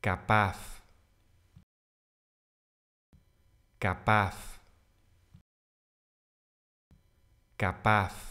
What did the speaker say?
capaz, capaz, capaz.